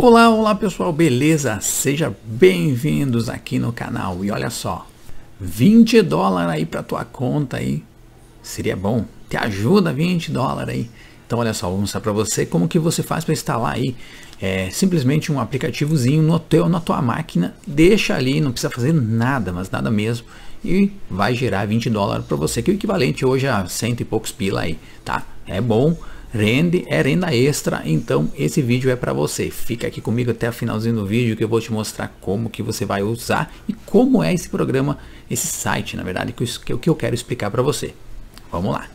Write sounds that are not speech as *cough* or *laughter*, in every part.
Olá, olá pessoal, beleza? Seja bem-vindos aqui no canal. E olha só, 20 dólares aí para tua conta aí. Seria bom. Te ajuda 20 dólares aí. Então olha só, vou mostrar para você como que você faz para instalar aí é, simplesmente um aplicativozinho no teu, na tua máquina, deixa ali, não precisa fazer nada, mas nada mesmo, e vai gerar 20 dólares para você, que é o equivalente hoje a cento e poucos pila aí, tá? É bom, rende é renda extra, então esse vídeo é para você. Fica aqui comigo até o finalzinho do vídeo que eu vou te mostrar como que você vai usar e como é esse programa, esse site, na verdade, que eu, é que eu quero explicar para você. Vamos lá.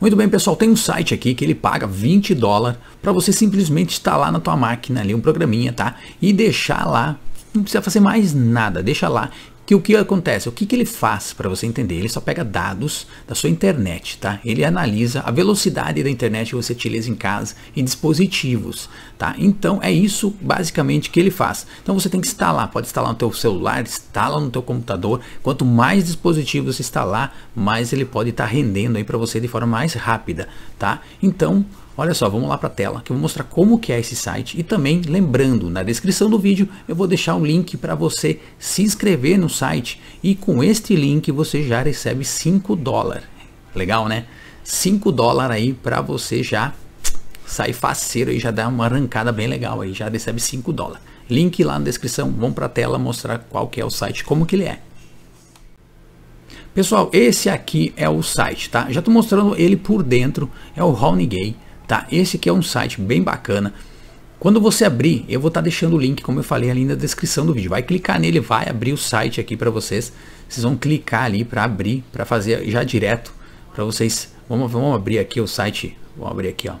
Muito bem, pessoal, tem um site aqui que ele paga 20 dólares para você simplesmente instalar na tua máquina ali um programinha, tá? E deixar lá, não precisa fazer mais nada, deixa lá que o que acontece, o que, que ele faz para você entender? Ele só pega dados da sua internet, tá? Ele analisa a velocidade da internet que você utiliza em casa e dispositivos, tá? Então é isso basicamente que ele faz. Então você tem que instalar, pode instalar no teu celular, instala no teu computador. Quanto mais dispositivos você instalar, mais ele pode estar tá rendendo aí para você de forma mais rápida, tá? Então Olha só, vamos lá para a tela que eu vou mostrar como que é esse site e também lembrando, na descrição do vídeo eu vou deixar um link para você se inscrever no site e com este link você já recebe 5 dólares. Legal, né? 5 dólares aí para você já sair faceiro e já dar uma arrancada bem legal aí, já recebe 5 dólares. Link lá na descrição, vamos para a tela mostrar qual que é o site, como que ele é. Pessoal, esse aqui é o site, tá? Já estou mostrando ele por dentro, é o gay tá? Esse aqui é um site bem bacana. Quando você abrir, eu vou estar tá deixando o link, como eu falei ali na descrição do vídeo. Vai clicar nele, vai abrir o site aqui para vocês. Vocês vão clicar ali para abrir, para fazer já direto para vocês. Vamos, vamos abrir aqui o site. Vou abrir aqui, ó.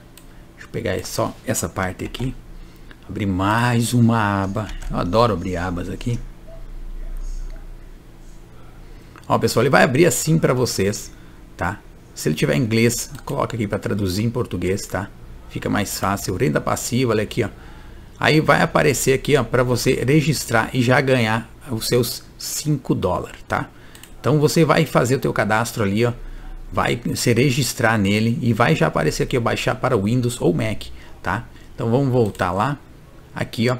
Deixa eu pegar só essa parte aqui. Abrir mais uma aba. Eu adoro abrir abas aqui. Ó, pessoal, ele vai abrir assim para vocês, tá? Se ele tiver em inglês, coloca aqui para traduzir em português, tá? Fica mais fácil. Renda passiva, olha aqui, ó. Aí vai aparecer aqui, ó, para você registrar e já ganhar os seus 5 dólares, tá? Então você vai fazer o teu cadastro ali, ó, vai se registrar nele e vai já aparecer aqui, ó, baixar para Windows ou Mac, tá? Então vamos voltar lá, aqui, ó.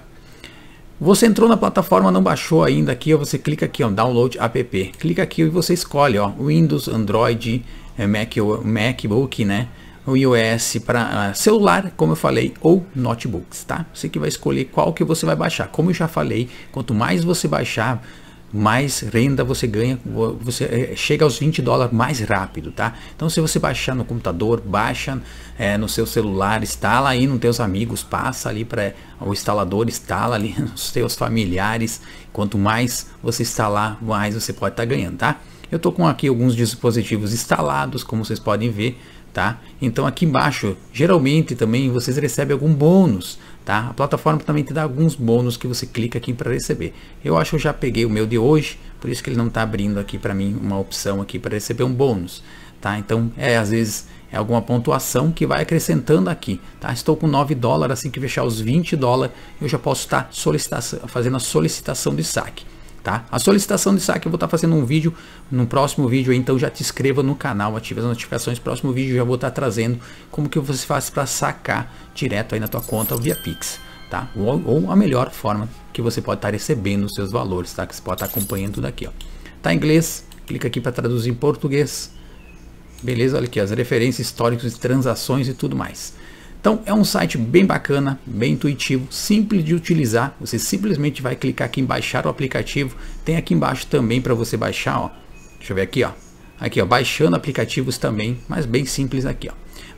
Você entrou na plataforma, não baixou ainda aqui, ó, você clica aqui, ó, download app. Clica aqui e você escolhe, ó, Windows, Android, eh, Mac, Macbook, né? o iOS para ah, celular, como eu falei, ou notebooks, tá? Você que vai escolher qual que você vai baixar. Como eu já falei, quanto mais você baixar, mais renda você ganha, você eh, chega aos 20 dólares mais rápido, tá? Então se você baixar no computador, baixa é, no seu celular, instala aí nos teus amigos, passa ali para eh, o instalador, instala ali *laughs* nos teus familiares, quanto mais você instalar, mais você pode estar tá ganhando, tá? Eu estou com aqui alguns dispositivos instalados, como vocês podem ver, tá? Então aqui embaixo, geralmente também vocês recebem algum bônus, tá? A plataforma também te dá alguns bônus que você clica aqui para receber. Eu acho que eu já peguei o meu de hoje, por isso que ele não está abrindo aqui para mim uma opção aqui para receber um bônus, tá? Então é às vezes é alguma pontuação que vai acrescentando aqui, tá? Estou com 9 dólares, assim que fechar os 20 dólares, eu já posso estar tá fazendo a solicitação de saque tá? A solicitação de saque eu vou estar tá fazendo um vídeo no próximo vídeo, então já te inscreva no canal, ative as notificações, próximo vídeo já vou estar tá trazendo como que você faz para sacar direto aí na tua conta via Pix, tá? Ou, ou a melhor forma que você pode estar tá recebendo os seus valores, tá? Que você pode estar acompanhando tudo aqui, ó. Tá em inglês, clica aqui para traduzir em português. Beleza, olha aqui as referências históricos de transações e tudo mais. Então é um site bem bacana, bem intuitivo, simples de utilizar. Você simplesmente vai clicar aqui em baixar o aplicativo. Tem aqui embaixo também para você baixar, ó. Deixa eu ver aqui, ó. Aqui, ó, baixando aplicativos também, mas bem simples aqui, ó.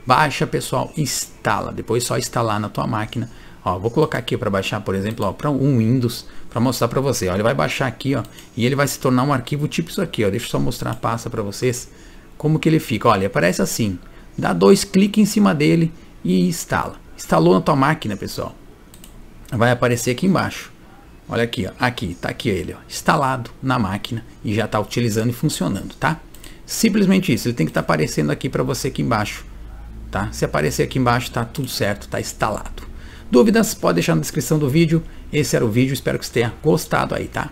Baixa, pessoal, instala. Depois só instalar na tua máquina. Ó, vou colocar aqui para baixar, por exemplo, para um Windows, para mostrar para você. Ó, ele vai baixar aqui, ó, e ele vai se tornar um arquivo tipo isso aqui, ó. Deixa eu só mostrar passa para vocês como que ele fica. Olha, aparece assim. Dá dois cliques em cima dele e instala. Instalou na tua máquina, pessoal. Vai aparecer aqui embaixo. Olha aqui, ó. aqui, tá aqui ele, ó. instalado na máquina e já está utilizando e funcionando, tá? Simplesmente isso, ele tem que estar tá aparecendo aqui para você aqui embaixo, tá? Se aparecer aqui embaixo, tá tudo certo, tá instalado. Dúvidas, pode deixar na descrição do vídeo. Esse era o vídeo, espero que você tenha gostado aí, tá?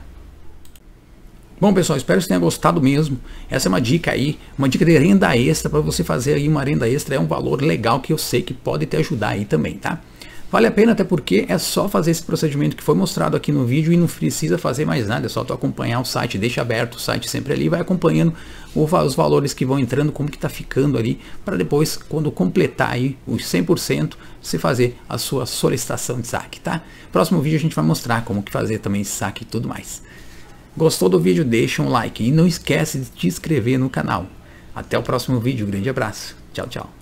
Bom, pessoal, espero que você tenha gostado mesmo. Essa é uma dica aí, uma dica de renda extra para você fazer aí uma renda extra. É um valor legal que eu sei que pode te ajudar aí também, tá? Vale a pena até porque é só fazer esse procedimento que foi mostrado aqui no vídeo e não precisa fazer mais nada, é só tu acompanhar o site, deixa aberto o site sempre ali, vai acompanhando os valores que vão entrando, como que está ficando ali, para depois, quando completar aí os 100%, você fazer a sua solicitação de saque, tá? Próximo vídeo a gente vai mostrar como que fazer também saque e tudo mais. Gostou do vídeo? Deixa um like e não esquece de te inscrever no canal. Até o próximo vídeo, um grande abraço. Tchau, tchau.